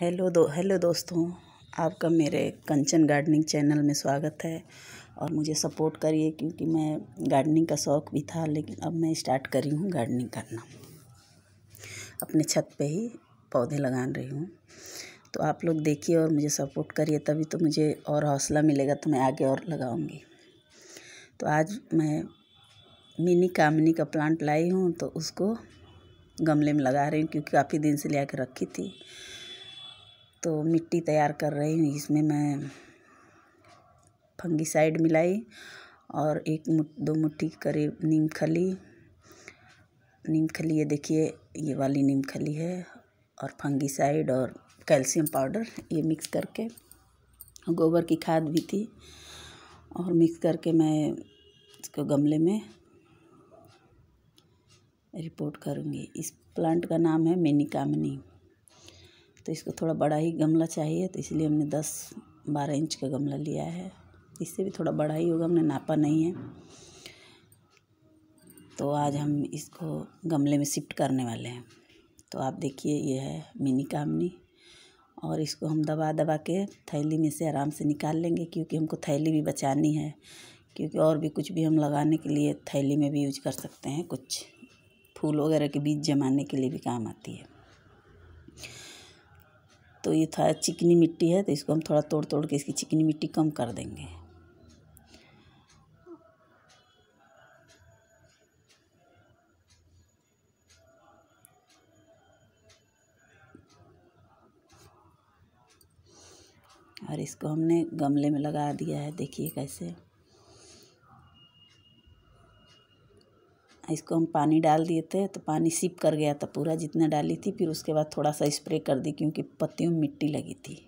hello दो hello दोस्तों आपका मेरे कंचन गार्डनिंग चैनल में स्वागत है और मुझे सपोर्ट करिए क्योंकि मैं गार्डनिंग का शौक़ भी था लेकिन अब मैं स्टार्ट कर रही हूँ गार्डनिंग करना अपने छत पे ही पौधे लगा रही हूँ तो आप लोग देखिए और मुझे सपोर्ट करिए तभी तो मुझे और हौसला मिलेगा तो मैं आगे और लगाऊँगी तो आज मैं मिनी कामनी का प्लांट लाई हूँ तो उसको गमले में लगा रही हूँ क्योंकि काफ़ी दिन से ले रखी थी तो मिट्टी तैयार कर रही हूँ इसमें मैं फंगिसाइड मिलाई और एक दो मुट्ठी के करीब नीम खली ये देखिए ये वाली नीम खली है और फंगिसाइड और कैल्शियम पाउडर ये मिक्स करके गोबर की खाद भी थी और मिक्स करके मैं इसको गमले में रिपोर्ट करूँगी इस प्लांट का नाम है मेनिकामनी तो इसको थोड़ा बड़ा ही गमला चाहिए तो इसलिए हमने दस बारह इंच का गमला लिया है इससे भी थोड़ा बड़ा ही होगा हमने नापा नहीं है तो आज हम इसको गमले में शिफ्ट करने वाले हैं तो आप देखिए ये है मिनी कामनी और इसको हम दबा दबा के थैली में से आराम से निकाल लेंगे क्योंकि हमको थैली भी बचानी है क्योंकि और भी कुछ भी हम लगाने के लिए थैली में भी यूज कर सकते हैं कुछ फूल वगैरह के बीज जमाने के लिए भी काम आती है तो ये थोड़ा चिकनी मिट्टी है तो इसको हम थोड़ा तोड़ तोड़ के इसकी चिकनी मिट्टी कम कर देंगे और इसको हमने गमले में लगा दिया है देखिए कैसे इसको हम पानी डाल दिए थे तो पानी सिप कर गया था पूरा जितना डाली थी फिर उसके बाद थोड़ा सा स्प्रे कर दी क्योंकि पत्तियों में मिट्टी लगी थी